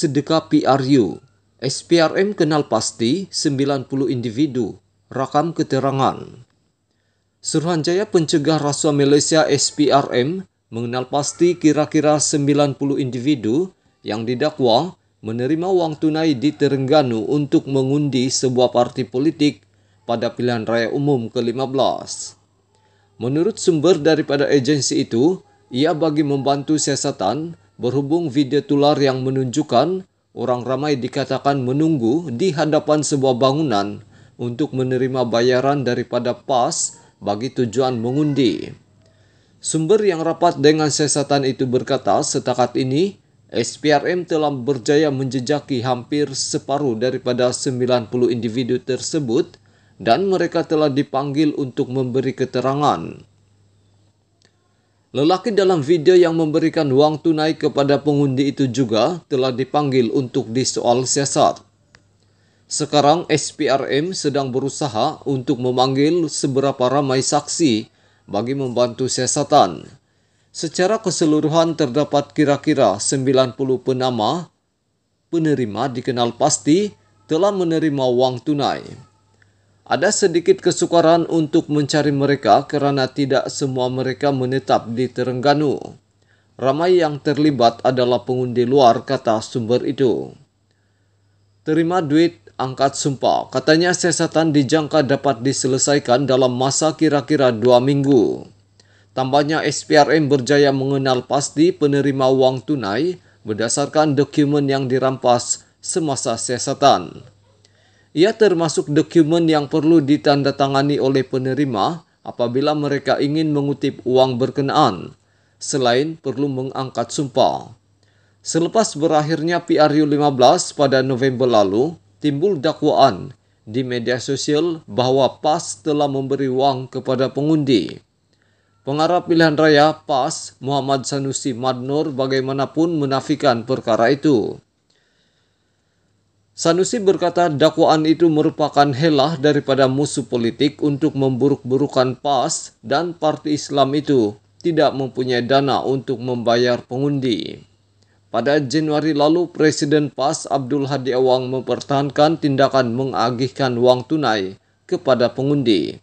Sedekah PRU. SPRM kenal pasti 90 individu. Rakam keterangan. Suruhanjaya Pencegah Rasuah Malaysia SPRM mengenal pasti kira-kira 90 individu yang didakwa menerima wang tunai di Terengganu untuk mengundi sebuah parti politik pada pilihan raya umum ke-15. Menurut sumber daripada agensi itu, ia bagi membantu siasatan Berhubung video tular yang menunjukkan orang ramai dikatakan menunggu di hadapan sebuah bangunan untuk menerima bayaran daripada PAS bagi tujuan mengundi. Sumber yang rapat dengan sesatan itu berkata setakat ini SPRM telah berjaya menjejaki hampir separuh daripada 90 individu tersebut dan mereka telah dipanggil untuk memberi keterangan. Lelaki dalam video yang memberikan wang tunai kepada pengundi itu juga telah dipanggil untuk disoal siasat. Sekarang SPRM sedang berusaha untuk memanggil seberapa ramai saksi bagi membantu siasatan. Secara keseluruhan terdapat kira-kira 90 penama penerima dikenal pasti telah menerima wang tunai. Ada sedikit kesukaran untuk mencari mereka karena tidak semua mereka menetap di Terengganu. Ramai yang terlibat adalah pengundi luar kata sumber itu. Terima duit, angkat sumpah. Katanya sesatan dijangka dapat diselesaikan dalam masa kira-kira dua minggu. Tambahnya SPRM berjaya mengenal pasti penerima uang tunai berdasarkan dokumen yang dirampas semasa sesatan. Ia termasuk dokumen yang perlu ditandatangani oleh penerima apabila mereka ingin mengutip uang berkenaan, selain perlu mengangkat sumpah. Selepas berakhirnya PRU 15 pada November lalu, timbul dakwaan di media sosial bahwa PAS telah memberi uang kepada pengundi. Pengarah pilihan raya PAS, Muhammad Sanusi Madnur bagaimanapun menafikan perkara itu. Sanusi berkata dakwaan itu merupakan helah daripada musuh politik untuk memburuk-burukan PAS dan Parti Islam itu tidak mempunyai dana untuk membayar pengundi. Pada Januari lalu, Presiden PAS Abdul Hadi Awang mempertahankan tindakan mengagihkan uang tunai kepada pengundi.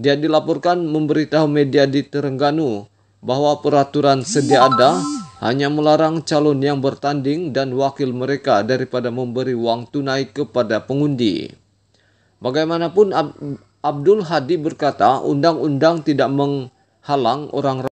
Dia dilaporkan memberitahu media di Terengganu bahwa peraturan sedia ada hanya melarang calon yang bertanding dan wakil mereka daripada memberi wang tunai kepada pengundi. Bagaimanapun Abdul Hadi berkata, undang-undang tidak menghalang orang